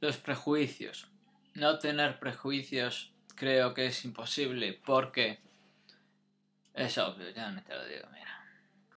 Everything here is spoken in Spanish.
Los prejuicios. No tener prejuicios creo que es imposible porque es obvio, ya no te lo digo, mira.